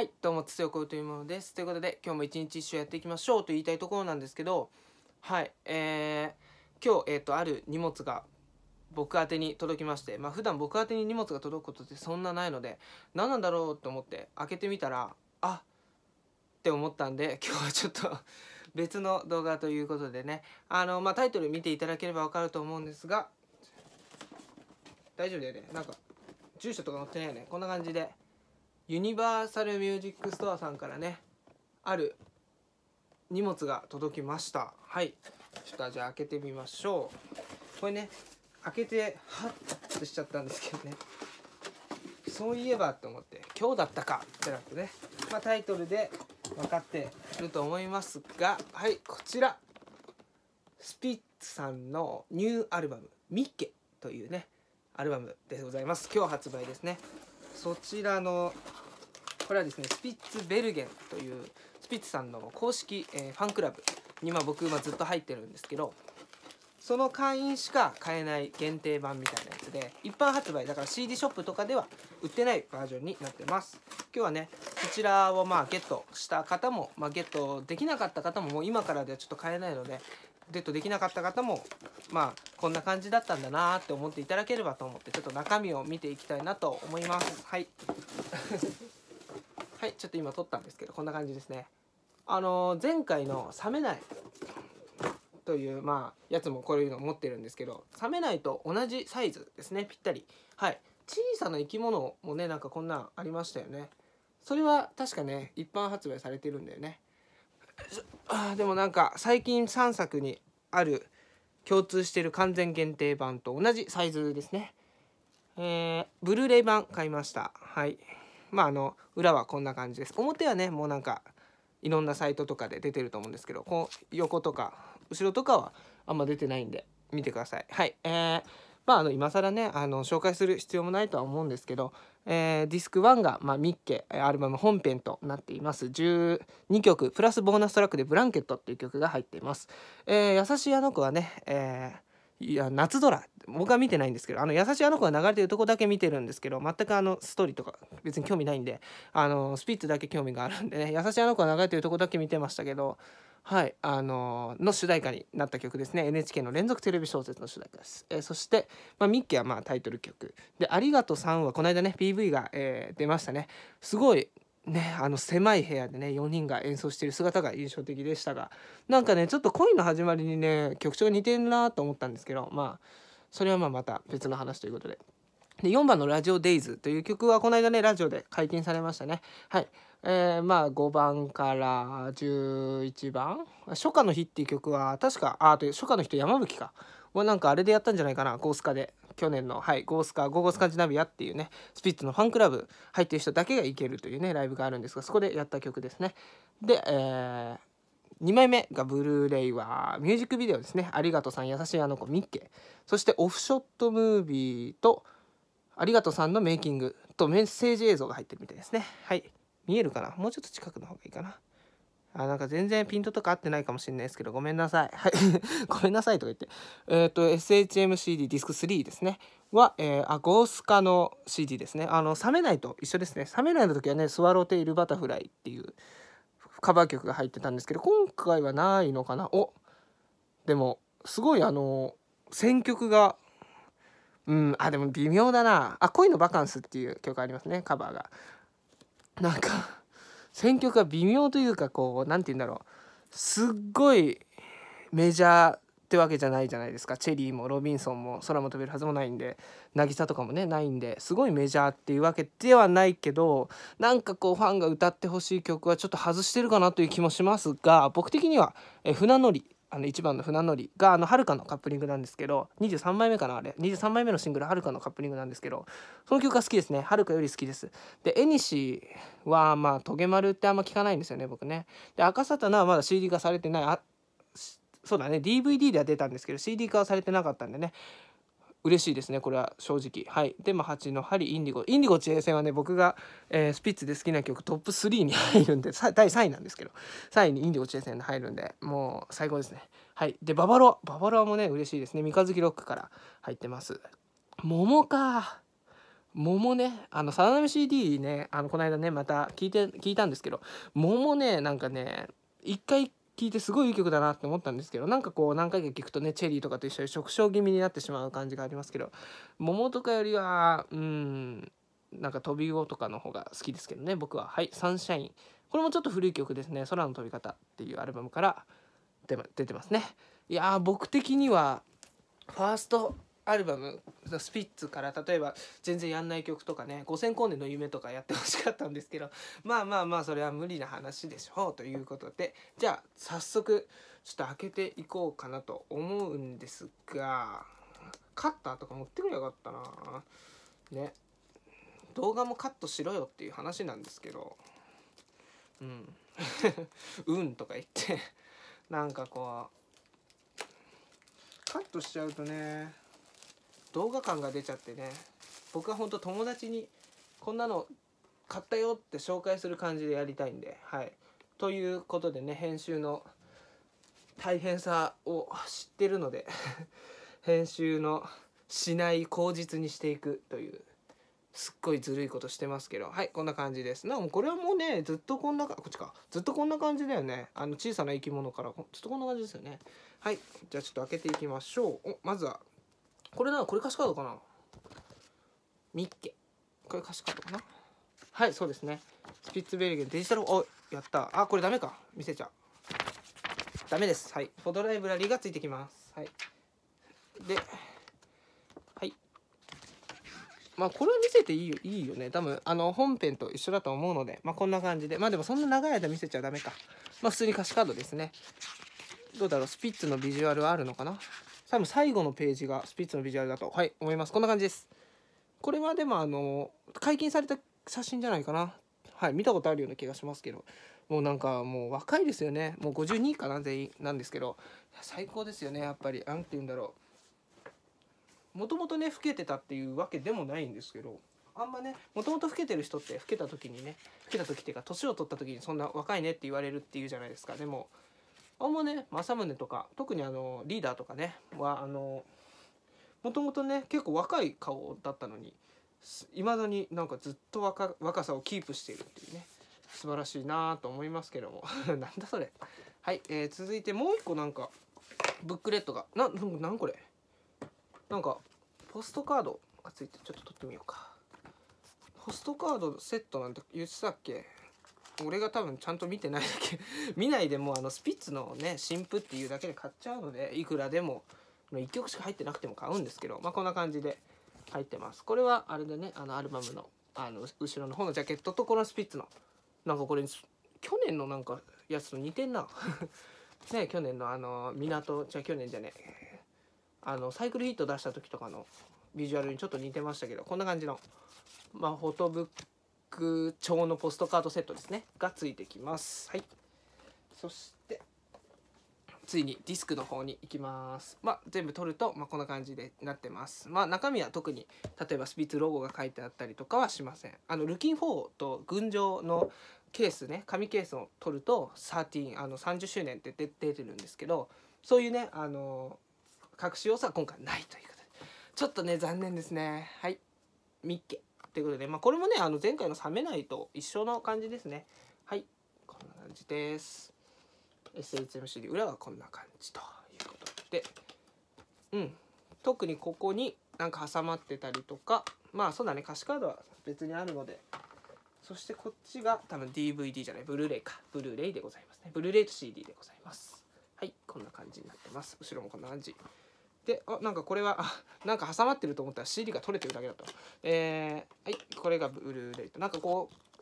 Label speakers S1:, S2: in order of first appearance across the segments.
S1: はい、どうも、つよこというものです。ということで、今日も一日一緒やっていきましょうと言いたいところなんですけど、はい、えー、今日、えっ、ー、と、ある荷物が僕宛に届きまして、まあ、普段僕宛に荷物が届くことってそんなないので、何なんだろうと思って開けてみたら、あって思ったんで、今日はちょっと 別の動画ということでね、あの、まあ、タイトル見ていただければわかると思うんですが、大丈夫だよね。なんか、住所とか載ってないよね。こんな感じで。ユニバーサルミュージックストアさんからねある荷物が届きましたはいちょっとじゃあ開けてみましょうこれね開けてハッとしちゃったんですけどねそういえばと思って今日だったかってなってね、まあ、タイトルで分かっていると思いますがはいこちらスピッツさんのニューアルバム「ミッケ」というねアルバムでございます今日発売ですねそちらのこれはですねスピッツベルゲンというスピッツさんの公式、えー、ファンクラブに、ま僕、今ずっと入ってるんですけどその会員しか買えない限定版みたいなやつで一般発売だから CD ショップとかでは売ってないバージョンになってます今日はねそちらをまあゲットした方も、まあ、ゲットできなかった方ももう今からではちょっと買えないのでゲットできなかった方もまあこんな感じだったんだなって思っていただければと思ってちょっと中身を見ていきたいなと思いますはい はいちょっと今撮ったんですけどこんな感じですねあのー、前回の冷めないというまあやつもこういうの持ってるんですけど冷めないと同じサイズですねぴったりはい小さな生き物もねなんかこんなんありましたよねそれは確かね一般発売されてるんだよねあでもなんか最近3作にある共通してる完全限定版と同じサイズですねえー、ブルーレイ版買いましたはいまああの裏はこんな感じです表はねもうなんかいろんなサイトとかで出てると思うんですけどこう横とか後ろとかはあんま出てないんで見てくださいはいえーまあ、あの今更ねあの紹介する必要もないとは思うんですけど、えー、ディスク1が、まあ、ミッケアルバム本編となっています12曲プラスボーナストラックで「ブランケット」っていう曲が入っています。えー、優しいあの子はね、えーいや夏ドラ僕は見てないんですけどあの優しいあの子が流れてるとこだけ見てるんですけど全くあのストーリーとか別に興味ないんであのスピッツだけ興味があるんでね優しいあの子が流れてるとこだけ見てましたけどはい、あのー、の主題歌になった曲ですね NHK の連続テレビ小説の主題歌です、えー、そして、まあ、ミッケはまあタイトル曲で「ありがとうさん」はこの間ね PV が、えー、出ましたねすごいねあの狭い部屋でね4人が演奏している姿が印象的でしたがなんかねちょっと恋の始まりにね曲調が似てるなと思ったんですけどまあそれはまあまた別の話ということで。で4番の「ラジオデイズという曲はこの間ねラジオで解禁されましたね。はいえー、まあ5番から11番「初夏の日」っていう曲は確かあと初夏の日と山吹かはなんかあれでやったんじゃないかなゴースカで去年の、はい、ゴースカゴーゴスカンジナビアっていうねスピッツのファンクラブ入ってる人だけがいけるというねライブがあるんですがそこでやった曲ですね。で、えー、2枚目がブルーレイはミュージックビデオですね「ありがとうさん優しいあの子ミッケ」そしてオフショットムービーと「ありがとうさんのメイキングとメッセージ映像が入ってるみたいですね。はい。見えるかなもうちょっと近くの方がいいかな。あ、なんか全然ピントとか合ってないかもしれないですけど、ごめんなさい。はい。ごめんなさいとか言って。えっ、ー、と、SHMCD ディスク3ですね。は、えー、アゴースカの CD ですね。あの、冷めないと一緒ですね。冷めないの時はね、スワローテイルバタフライっていうカバー曲が入ってたんですけど、今回はないのかなおでも、すごいあの、選曲がうん、あ、でも微妙だな。あ、恋のバカンスっていう曲ありますね、カバーが。なんか、選曲が微妙というか、こう、何て言うんだろう。すっごいメジャーってわけじゃないじゃないですか。チェリーもロビンソンも空も飛べるはずもないんで、渚とかもね、ないんで、すごいメジャーっていうわけではないけど、なんかこう、ファンが歌ってほしい曲はちょっと外してるかなという気もしますが、僕的には、え船乗りあの1番の船乗りがあのはるかのカップリングなんですけど23枚目かなあれ23枚目のシングルはるかのカップリングなんですけどその曲が好きですねはるかより好きですでえにしはまあトゲ丸ってあんま聞かないんですよね僕ねで赤サタナはまだ CD 化されてないそうだね DVD では出たんですけど CD 化はされてなかったんでね嬉しいですねこれは正直はいでも8の針インディゴインディゴ地平線はね僕が、えー、スピッツで好きな曲トップ3に入るんで第3位なんですけど3位にインディゴ地平線で入るんでもう最高ですねはいでババロアババロアもね嬉しいですね三日月ロックから入ってます桃か桃ねあのさだなみ CD ねあのこの間ねまた聞いて聞いたんですけど桃ねなんかね一回聞いてすごいいい曲だなって思ったんですけどなんかこう何回か聞くとねチェリーとかと一緒に触笑気味になってしまう感じがありますけど桃とかよりはうんなんか飛び魚とかの方が好きですけどね僕ははい「サンシャイン」これもちょっと古い曲ですね「空の飛び方」っていうアルバムから出てますねいや僕的にはファーストアルバムスピッツから例えば全然やんない曲とかね5,000光年の夢とかやってほしかったんですけどまあまあまあそれは無理な話でしょうということでじゃあ早速ちょっと開けていこうかなと思うんですがカッターとか持ってくりゃよかったなね動画もカットしろよっていう話なんですけどうん うんとか言ってなんかこうカットしちゃうとね動画感が出ちゃってね僕は本当友達にこんなの買ったよって紹介する感じでやりたいんではいということでね編集の大変さを知ってるので 編集のしない口実にしていくというすっごいずるいことしてますけどはいこんな感じですなんかこれはもうねずっとこんなこっちかずっとこんな感じだよねあの小さな生き物からずっとこんな感じですよねはいじゃあちょっと開けていきましょうおまずはこれなこれ歌詞カードかなミッケこれ歌詞カードかなはいそうですねスピッツベルゲンデジタルおやったあこれダメか見せちゃうダメですはいフォトライブラリーがついてきますはいではいまあこれ見せていいよいいよね多分あの本編と一緒だと思うのでまあこんな感じでまあでもそんな長い間見せちゃダメかまあ普通に歌詞カードですねどうだろうスピッツのビジュアルはあるのかな多分最後のページがスピッツのビジュアルだと、はい、思います。こんな感じです。これはでもあの、解禁された写真じゃないかな。はい、見たことあるような気がしますけど。もうなんかもう若いですよね。もう52かな、全員なんですけど。最高ですよね、やっぱり。何て言うんだろう。もともとね、老けてたっていうわけでもないんですけど。あんまねもともと老けてる人って老けた時にね老けた時っていうか年を取った時にそんな若いねって言われるっていうじゃないですかでもんまね政宗とか特にあのリーダーとかねはあのもともとね結構若い顔だったのにいまだになんかずっと若若さをキープしているっていうね素晴らしいなと思いますけども なんだそれはい、えー、続いてもう一個なんかブックレットがななんこれなんかポストカードがついてちょっと取ってみようかポストカードセットなんて言ってたっけ俺が多分ちゃんと見てないだけ 見ないでもあのスピッツのね新譜っていうだけで買っちゃうのでいくらでも1曲しか入ってなくても買うんですけどまあこんな感じで入ってますこれはあれでねあのアルバムのあの後ろの方のジャケットとこのスピッツのなんかこれ去年のなんかやつと似てんな ね去年のあの港じゃ去年じゃねあのサイクルヒット出した時とかのビジュアルにちょっと似てましたけどこんな感じのまあフォトブック調のポストカードセットですねがついてきますはいそしてついにディスクの方に行きます。まあ、全部取ると、まあ、こんな感じでなってます。まあ、中身は特に例えばスピッツロゴが書いてあったりとかはしません。あのルキン4と群青のケースね紙ケースを取ると13あの30周年って出てるんですけどそういうねあの隠し要素は今回ないということでちょっとね残念ですねはいミッケということで、まあ、これもねあの前回の冷めないと一緒の感じですねはいこんな感じです s h m c で裏はこんな感じということでうん特にここになんか挟まってたりとかまあそうだね歌詞カードは別にあるのでそしてこっちが多分 DVD じゃないブルーレイかブルーレイでございますねブルーレイと CD でございますはいこんな感じになってます後ろもこんな感じであなんかこれはあなんか挟まってると思ったら CD が取れてるだけだとえー、はいこれがブルーレイとなんかこう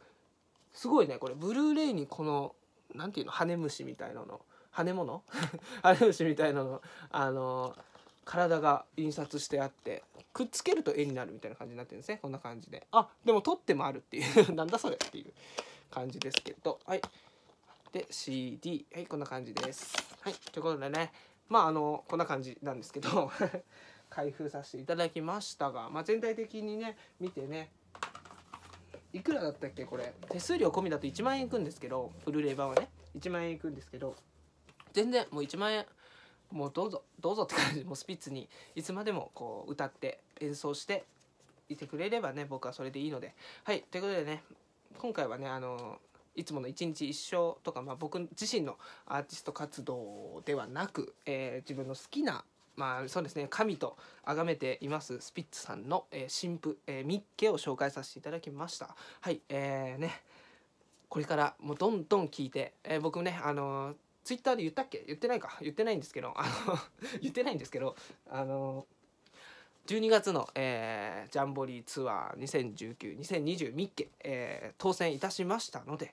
S1: すごいねこれブルーレイにこの何ていうの羽虫みたいなの羽物 羽虫みたいなのあの体が印刷してあってくっつけると絵になるみたいな感じになってるんですねこんな感じであでも取ってもあるっていう なんだそれっていう感じですけどはいで CD はいこんな感じですはいということでねまああのこんな感じなんですけど 開封させていただきましたが、まあ、全体的にね見てねいくらだったっけこれ手数料込みだと1万円いくんですけどフルレバーはね1万円いくんですけど全然もう1万円もうどうぞどうぞって感じもうスピッツにいつまでもこう歌って演奏していてくれればね僕はそれでいいのではいということでね今回はねあのいつもの一日一生とか、まあ、僕自身のアーティスト活動ではなく、えー、自分の好きなまあそうですね神と崇めていますスピッツさんの、えー、新えー、ミッケを紹介させていただきましたはいえーね、これからもうどんどん聞いて、えー、僕ねあのー、ツイッターで言ったっけ言ってないか言ってないんですけどあの 言ってないんですけどあの12月の、えー、ジャンボリーツアー20192020ミッケ、えー、当選いたしましたので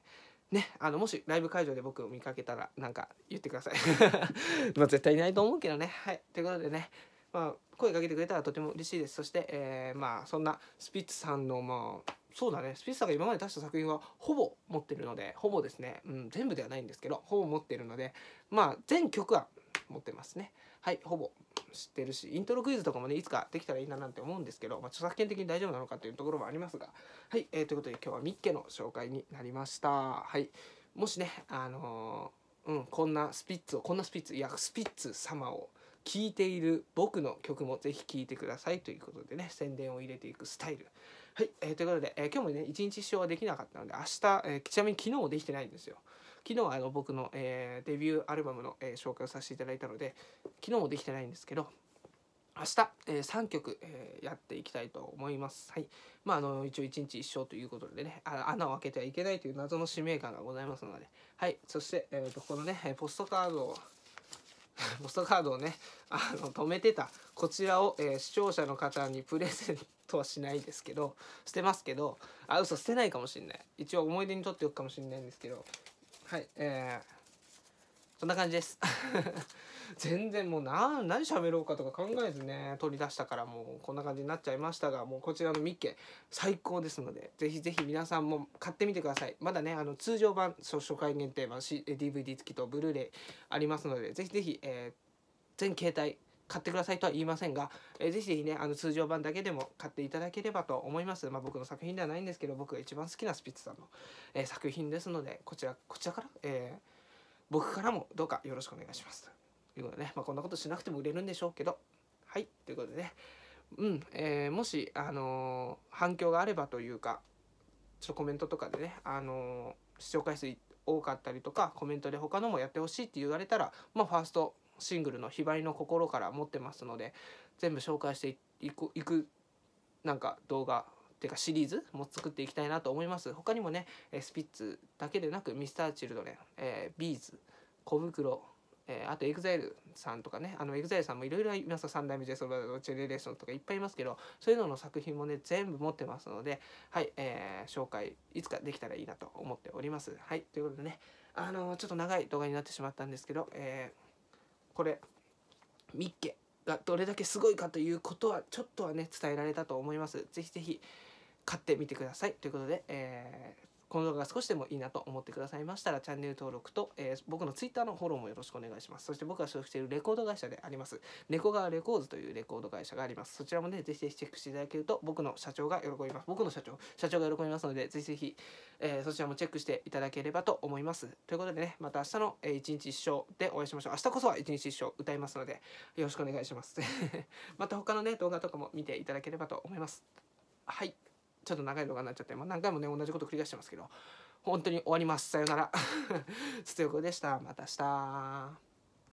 S1: ね、あのもしライブ会場で僕を見かけたらなんか言ってください まあ絶対いないと思うけどねはいということでね、まあ、声かけてくれたらとても嬉しいですそして、えー、まあそんなスピッツさんのまあそうだねスピッツさんが今まで出した作品はほぼ持ってるのでほぼですね、うん、全部ではないんですけどほぼ持ってるのでまあ全曲は持ってますねはいほぼ知ってるしイントロクイズとかもねいつかできたらいいななんて思うんですけど、まあ、著作権的に大丈夫なのかというところもありますがはい、えー、ということで今日はミッケの紹介になりましたはいもしねあのー、うんこんなスピッツをこんなスピッツいやスピッツ様を聴いている僕の曲もぜひ聴いてくださいということでね宣伝を入れていくスタイルはい、えー、ということで、えー、今日もね一日一生はできなかったので明日、えー、ちなみに昨日もできてないんですよ昨日あの僕の、えー、デビューアルバムの、えー、紹介をさせていただいたので昨日もできてないんですけど明日、えー、3曲、えー、やっていきたいと思います。はい。まあ、あの、一応一日一生ということでね、あ穴を開けてはいけないという謎の使命感がございますので、はい。そして、えっ、ー、と、このね、ポストカードを、ポストカードをね、あの、止めてた、こちらを、えー、視聴者の方にプレゼントはしないですけど、捨てますけど、あ、嘘捨てないかもしんない。一応思い出にとっておくかもしんないんですけど、はいえー、そんな感じです 全然もう何何喋ろうかとか考えずね取り出したからもうこんな感じになっちゃいましたがもうこちらのミッケ最高ですのでぜひぜひ皆さんも買ってみてくださいまだねあの通常版初回限定版 DVD 付きとブルーレイありますのでぜひぜひ、えー、全携帯買ってくださいとは言いませんが、えー、ぜひぜひねあの通常版だけでも買っていただければと思います、まあ、僕の作品ではないんですけど僕が一番好きなスピッツさんの、えー、作品ですのでこちらこちらから、えー、僕からもどうかよろしくお願いしますということでね、まあ、こんなことしなくても売れるんでしょうけどはいということでねうん、えー、もし、あのー、反響があればというかちょっとコメントとかでね、あのー、視聴回数多かったりとかコメントで他のもやってほしいって言われたらまあファーストシングルの「ひばりの心」から持ってますので全部紹介していくいくなんか動画っていうかシリーズも作っていきたいなと思います他にもねスピッツだけでなくミスターチルドレン、えー、ビーズ小袋えー、あと EXILE さんとかねあの EXILE さんもいろいろいます三代目 j s o u l r e s ジェネレーションとかいっぱいいますけどそういうのの作品もね全部持ってますのではい、えー、紹介いつかできたらいいなと思っておりますはいということでねあのー、ちょっと長い動画になってしまったんですけど、えーこれミッケがどれだけすごいかということはちょっとはね伝えられたと思います。ぜひぜひ買ってみてくださいということで、えーこの動画が少しでもいいなと思ってくださいましたらチャンネル登録と、えー、僕の Twitter のフォローもよろしくお願いしますそして僕が所属しているレコード会社でありますレコガーレコーズというレコード会社がありますそちらもねぜひぜひチェックしていただけると僕の社長が喜びます僕の社長社長が喜びますのでぜひぜひ、えー、そちらもチェックしていただければと思いますということでねまた明日の一日一生でお会いしましょう明日こそは一日一生歌いますのでよろしくお願いします また他のね動画とかも見ていただければと思いますはいちょっと長い動画になっちゃって、まあ、何回もね同じこと繰り返してますけど本当に終わりますさよならつつ でしたまた明日